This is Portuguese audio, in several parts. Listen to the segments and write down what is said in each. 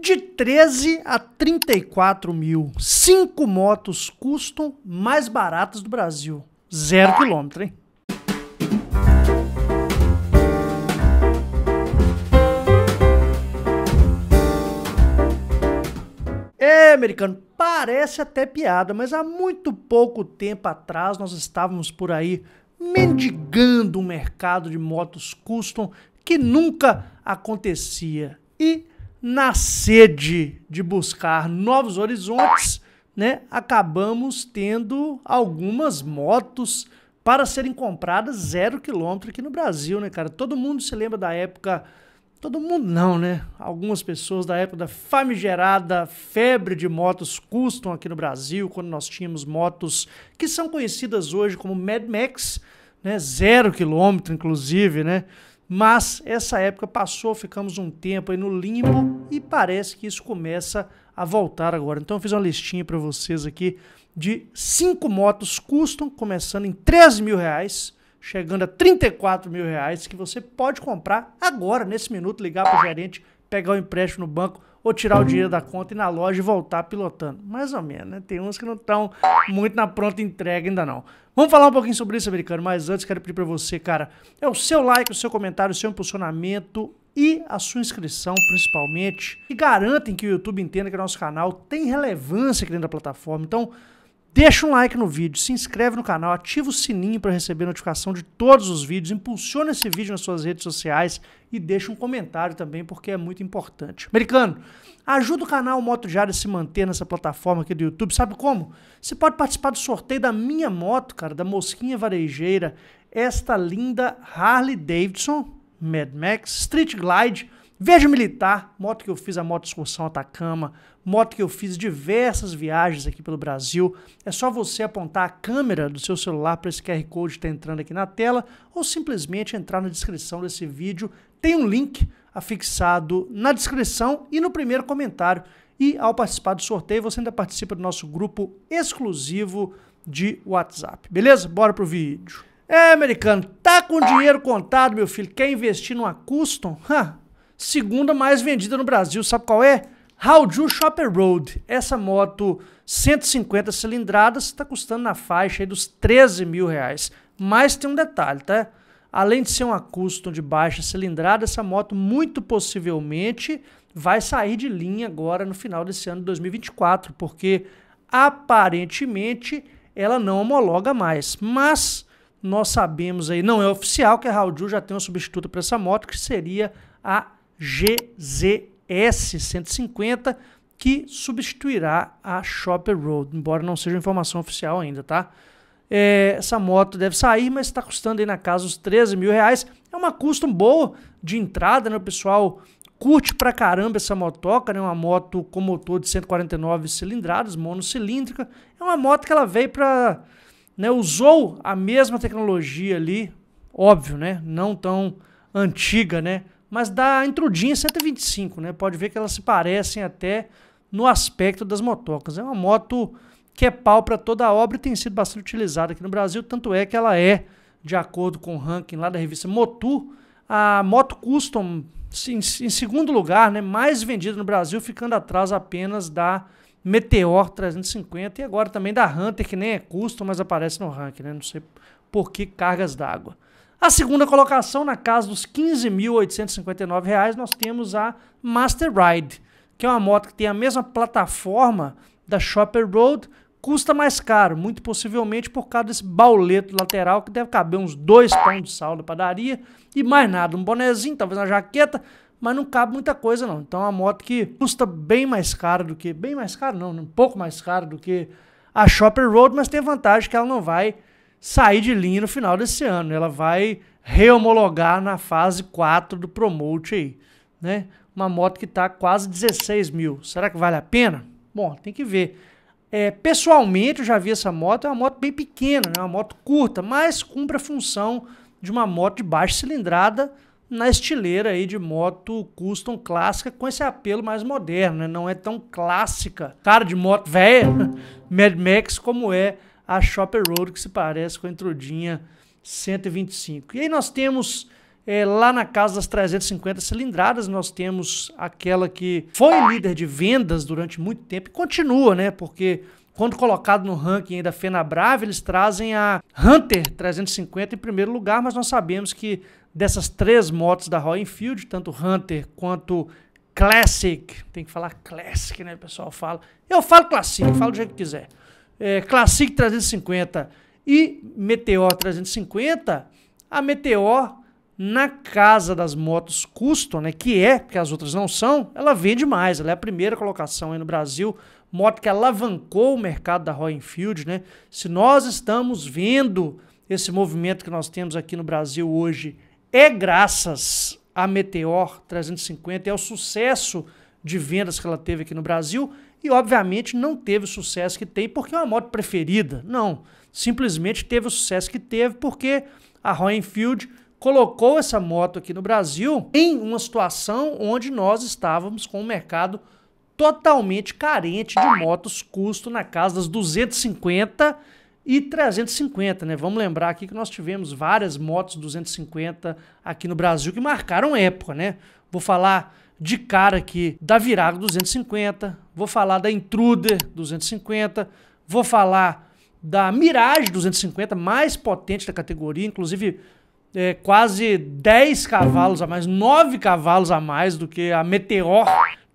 de 13 a 34 mil. Cinco motos custom mais baratas do Brasil. Zero quilômetro, hein? É, americano, parece até piada, mas há muito pouco tempo atrás nós estávamos por aí mendigando um mercado de motos custom que nunca acontecia. E na sede de buscar novos horizontes, né, acabamos tendo algumas motos para serem compradas zero quilômetro aqui no Brasil, né, cara? Todo mundo se lembra da época, todo mundo não, né? Algumas pessoas da época da famigerada febre de motos custom aqui no Brasil, quando nós tínhamos motos que são conhecidas hoje como Mad Max, né? Zero quilômetro, inclusive, né? Mas essa época passou, ficamos um tempo aí no limbo e parece que isso começa a voltar agora. Então eu fiz uma listinha para vocês aqui de cinco motos custom, começando em 13 mil reais, chegando a 34 mil reais, que você pode comprar agora, nesse minuto, ligar para o gerente pegar o empréstimo no banco ou tirar o dinheiro da conta e na loja e voltar pilotando. Mais ou menos, né? Tem uns que não estão muito na pronta entrega ainda não. Vamos falar um pouquinho sobre isso, americano, mas antes quero pedir para você, cara, é o seu like, o seu comentário, o seu impulsionamento e a sua inscrição, principalmente, que garantem que o YouTube entenda que o nosso canal tem relevância aqui dentro da plataforma. Então, Deixa um like no vídeo, se inscreve no canal, ativa o sininho para receber notificação de todos os vídeos, impulsiona esse vídeo nas suas redes sociais e deixa um comentário também, porque é muito importante. Americano, ajuda o canal Moto Diário a se manter nessa plataforma aqui do YouTube, sabe como? Você pode participar do sorteio da minha moto, cara, da Mosquinha Varejeira, esta linda Harley Davidson, Mad Max, Street Glide, Veja militar, moto que eu fiz a moto excursão Atacama, moto que eu fiz diversas viagens aqui pelo Brasil. É só você apontar a câmera do seu celular para esse QR Code que está entrando aqui na tela ou simplesmente entrar na descrição desse vídeo. Tem um link afixado na descrição e no primeiro comentário. E ao participar do sorteio, você ainda participa do nosso grupo exclusivo de WhatsApp. Beleza? Bora pro vídeo. É, americano, tá com dinheiro contado, meu filho? Quer investir numa custom? Ha, Segunda mais vendida no Brasil, sabe qual é? Hauju Shopper Road. Essa moto 150 cilindradas está custando na faixa dos 13 mil reais. Mas tem um detalhe, tá? Além de ser uma custom de baixa cilindrada, essa moto muito possivelmente vai sair de linha agora no final desse ano de 2024, porque aparentemente ela não homologa mais. Mas nós sabemos aí, não é oficial que a Raudil já tem um substituto para essa moto, que seria a GZS 150, que substituirá a Shopper Road, embora não seja informação oficial ainda, tá? É, essa moto deve sair, mas está custando aí na casa os 13 mil reais. É uma custom boa de entrada, né? O pessoal curte pra caramba essa motoca, né? Uma moto com motor de 149 cilindradas, monocilíndrica. É uma moto que ela veio para... Né, usou a mesma tecnologia ali, óbvio, né? Não tão antiga, né? mas da Intrudinha 125, né? Pode ver que elas se parecem até no aspecto das motocas. É uma moto que é pau para toda a obra e tem sido bastante utilizada aqui no Brasil, tanto é que ela é, de acordo com o ranking lá da revista Motu, a moto custom em, segundo lugar, né, mais vendida no Brasil, ficando atrás apenas da Meteor 350 e agora também da Hunter, que nem é custom, mas aparece no ranking, né? Não sei por que cargas d'água. A segunda colocação, na casa dos R$ 15.859, nós temos a Master Ride, que é uma moto que tem a mesma plataforma da Shopper Road, custa mais caro, muito possivelmente por causa desse bauleto lateral que deve caber uns dois pães de sal da padaria e mais nada, um bonezinho, talvez uma jaqueta, mas não cabe muita coisa não. Então é uma moto que custa bem mais caro do que, bem mais caro não, né, um pouco mais caro do que a Shopper Road, mas tem vantagem que ela não vai sair de linha no final desse ano. Ela vai rehomologar na fase 4 do Promote aí, né? Uma moto que está quase 16 mil. Será que vale a pena? Bom, tem que ver. É, pessoalmente, eu já vi essa moto, é uma moto bem pequena, é né? uma moto curta, mas cumpre a função de uma moto de baixa cilindrada na estileira aí de moto custom clássica com esse apelo mais moderno, né? não é tão clássica, cara de moto velha, Mad Max como é a Shopper Road, que se parece com a Intrudinha 125. E aí nós temos, é, lá na casa das 350 cilindradas, nós temos aquela que foi líder de vendas durante muito tempo e continua, né? Porque quando colocado no ranking da Brava, eles trazem a Hunter 350 em primeiro lugar, mas nós sabemos que dessas três motos da Royal Enfield, tanto Hunter quanto Classic, tem que falar Classic, né, o pessoal fala. Eu falo Classic, falo do jeito que quiser é, Classic 350 e Meteor 350, a Meteor na casa das motos custom, né, que é, porque as outras não são, ela vende mais, ela é a primeira colocação aí no Brasil, moto que alavancou o mercado da Royal Enfield, né? Se nós estamos vendo esse movimento que nós temos aqui no Brasil hoje, é graças à Meteor 350, é o sucesso de vendas que ela teve aqui no Brasil, e obviamente não teve o sucesso que tem porque é uma moto preferida. Não, simplesmente teve o sucesso que teve porque a Royal Enfield colocou essa moto aqui no Brasil em uma situação onde nós estávamos com o um mercado totalmente carente de motos custo na casa das 250 e 350, né? Vamos lembrar aqui que nós tivemos várias motos 250 aqui no Brasil que marcaram época, né? Vou falar de cara aqui da Virago 250, vou falar da Intruder 250, vou falar da Mirage 250, mais potente da categoria, inclusive é, quase 10 cavalos a mais, 9 cavalos a mais do que a Meteor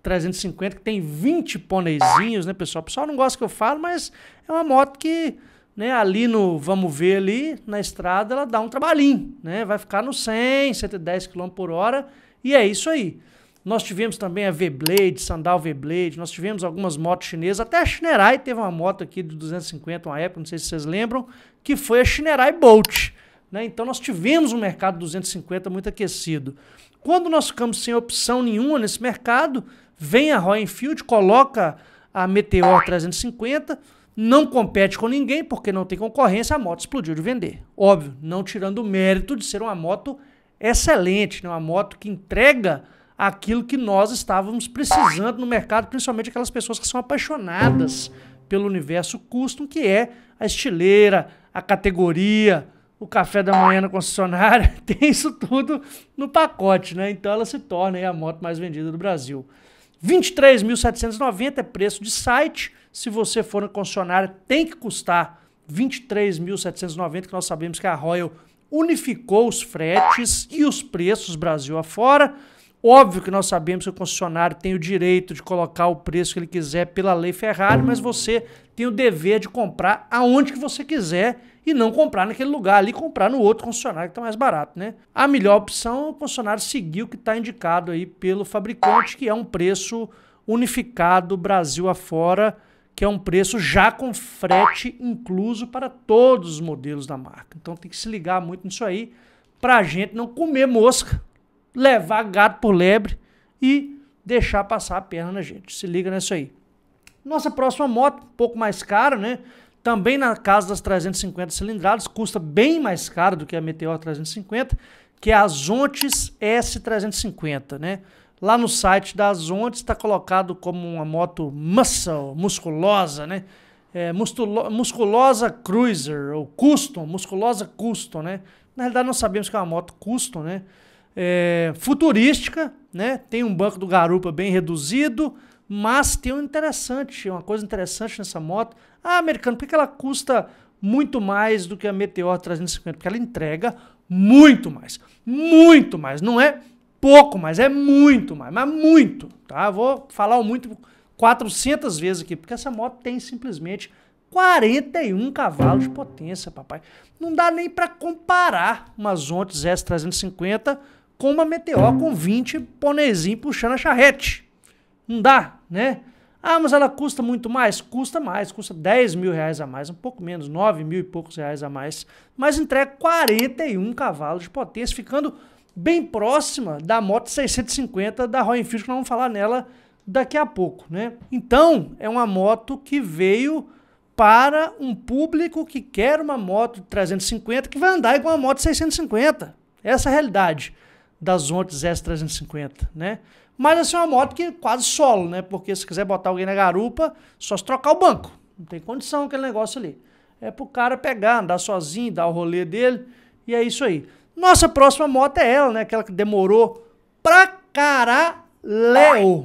350, que tem 20 pôneizinhos, né, pessoal? O pessoal não gosta que eu falo, mas é uma moto que né, ali no, vamos ver ali, na estrada, ela dá um trabalhinho, né? Vai ficar no 100, 110 km por hora, e é isso aí. Nós tivemos também a V-Blade, Sandal V-Blade, nós tivemos algumas motos chinesas, até a Shinerai teve uma moto aqui de 250, uma época, não sei se vocês lembram, que foi a Shinerai Bolt, né? Então nós tivemos um mercado 250 muito aquecido. Quando nós ficamos sem opção nenhuma nesse mercado, vem a Royal Enfield, coloca a Meteor 350, não compete com ninguém porque não tem concorrência, a moto explodiu de vender. Óbvio, não tirando o mérito de ser uma moto excelente, né? uma moto que entrega aquilo que nós estávamos precisando no mercado, principalmente aquelas pessoas que são apaixonadas pelo universo custom, que é a estileira, a categoria, o café da manhã na concessionária, tem isso tudo no pacote, né? Então ela se torna a moto mais vendida do Brasil. 23.790 é preço de site, se você for um concessionário, tem que custar 23.790, que nós sabemos que a Royal unificou os fretes e os preços Brasil afora. Óbvio que nós sabemos que o concessionário tem o direito de colocar o preço que ele quiser pela lei Ferrari, mas você tem o dever de comprar aonde que você quiser e não comprar naquele lugar ali, comprar no outro concessionário que está mais barato, né? A melhor opção é o concessionário seguir o que está indicado aí pelo fabricante, que é um preço unificado Brasil afora que é um preço já com frete incluso para todos os modelos da marca. Então tem que se ligar muito nisso aí para a gente não comer mosca, levar gato por lebre e deixar passar a perna na gente. Se liga nisso aí. Nossa próxima moto, um pouco mais cara, né? Também na casa das 350 cilindradas, custa bem mais caro do que a Meteor 350, que é a Zontes S350, né? Lá no site da Azontes está colocado como uma moto muscle, musculosa, né? É, musculo, musculosa Cruiser, ou Custom, musculosa Custom, né? Na realidade, nós sabemos que é uma moto custom, né? É, futurística, né? Tem um banco do garupa bem reduzido, mas tem um interessante, uma coisa interessante nessa moto. Ah, americano, por que ela custa muito mais do que a Meteor 350? Porque ela entrega muito mais, muito mais, não é? pouco mas é muito mais, mas muito, tá? Vou falar o muito 400 vezes aqui, porque essa moto tem simplesmente 41 cavalos de potência, papai. Não dá nem para comparar uma Zontes S350 com uma Meteor com 20 ponezinho puxando a charrete. Não dá, né? Ah, mas ela custa muito mais? Custa mais, custa 10 mil reais a mais, um pouco menos, 9 mil e poucos reais a mais. Mas entrega 41 cavalos de potência, ficando bem próxima da moto 650 da Royal Enfield, que nós vamos falar nela daqui a pouco, né? Então, é uma moto que veio para um público que quer uma moto 350 que vai andar igual uma moto 650. Essa é a realidade das Ontes S350, né? Mas assim, é uma moto que é quase solo, né? Porque se quiser botar alguém na garupa, só se trocar o banco. Não tem condição aquele negócio ali. É pro cara pegar, andar sozinho, dar o rolê dele, e é isso aí. Nossa próxima moto é ela, né? Aquela que demorou pra caralho,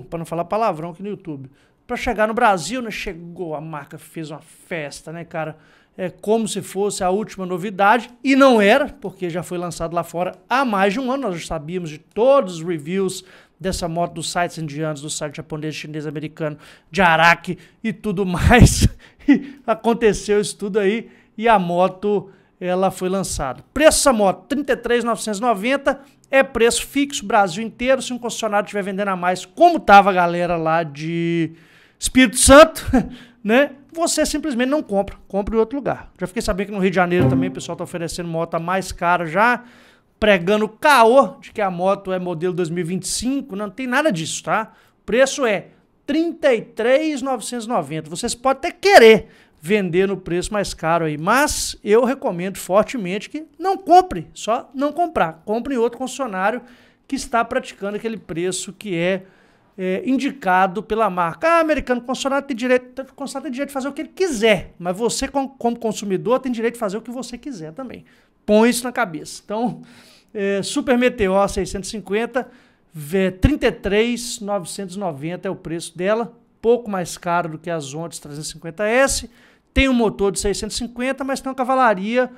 pra não falar palavrão aqui no YouTube, pra chegar no Brasil, né? Chegou, a marca fez uma festa, né, cara? É como se fosse a última novidade, e não era, porque já foi lançado lá fora há mais de um ano, nós já sabíamos de todos os reviews dessa moto dos sites indianos, do site japonês, chinês, americano, de Araki e tudo mais. aconteceu isso tudo aí, e a moto ela foi lançada. Preço da moto, 33,990 é preço fixo Brasil inteiro. Se um concessionário estiver vendendo a mais, como estava a galera lá de Espírito Santo, né? Você simplesmente não compra, compra em outro lugar. Já fiquei sabendo que no Rio de Janeiro também o pessoal está oferecendo moto mais cara já, pregando caô de que a moto é modelo 2025, não, não tem nada disso, tá? O preço é 33,990. Vocês podem até querer, vender no preço mais caro aí. Mas eu recomendo fortemente que não compre, só não comprar. Compre em outro concessionário que está praticando aquele preço que é, é indicado pela marca. Ah, americano, concessionário tem direito, concessionário tem direito de fazer o que ele quiser, mas você, como consumidor, tem direito de fazer o que você quiser também. Põe isso na cabeça. Então, é, Super Meteor 650, é, 33,990 é o preço dela pouco mais caro do que as Ondas 350S, tem um motor de 650, mas tem uma cavalaria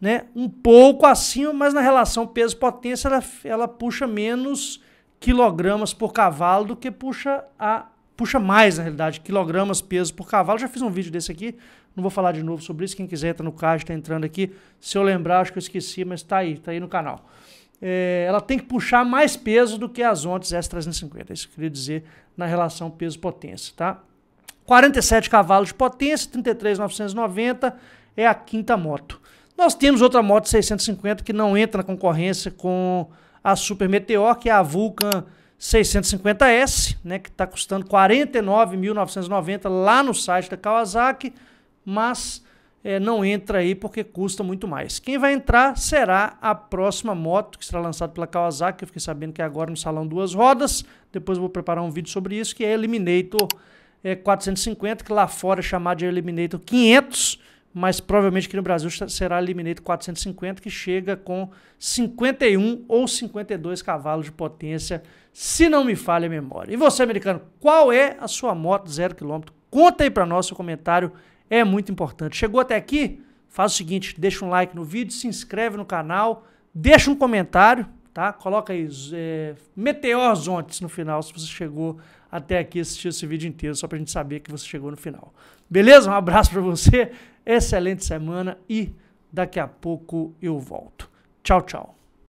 né, um pouco acima, mas na relação peso-potência ela, ela puxa menos quilogramas por cavalo do que puxa a puxa mais, na realidade, quilogramas peso por cavalo. Já fiz um vídeo desse aqui, não vou falar de novo sobre isso. Quem quiser entra no card está entrando aqui. Se eu lembrar, acho que eu esqueci, mas está aí, está aí no canal é, ela tem que puxar mais peso do que as ontes S350. É isso que eu queria dizer na relação peso-potência, tá? 47 cavalos de potência, 33,990 é a quinta moto. Nós temos outra moto 650 que não entra na concorrência com a Super Meteor, que é a Vulcan 650S, né, que está custando 49.990 lá no site da Kawasaki, mas é, não entra aí porque custa muito mais. Quem vai entrar será a próxima moto que será lançada pela Kawasaki. Eu fiquei sabendo que é agora no salão duas rodas. Depois eu vou preparar um vídeo sobre isso, que é Eliminator é, 450, que lá fora é chamado de Eliminator 500, mas provavelmente aqui no Brasil será Eliminator 450, que chega com 51 ou 52 cavalos de potência, se não me falha a memória. E você, americano, qual é a sua moto zero quilômetro? Conta aí para nós seu comentário é muito importante. Chegou até aqui? Faz o seguinte, deixa um like no vídeo, se inscreve no canal, deixa um comentário, tá? Coloca aí é, Meteorzontes no final, se você chegou até aqui assistir esse vídeo inteiro, só pra gente saber que você chegou no final. Beleza? Um abraço para você, excelente semana e daqui a pouco eu volto. Tchau, tchau.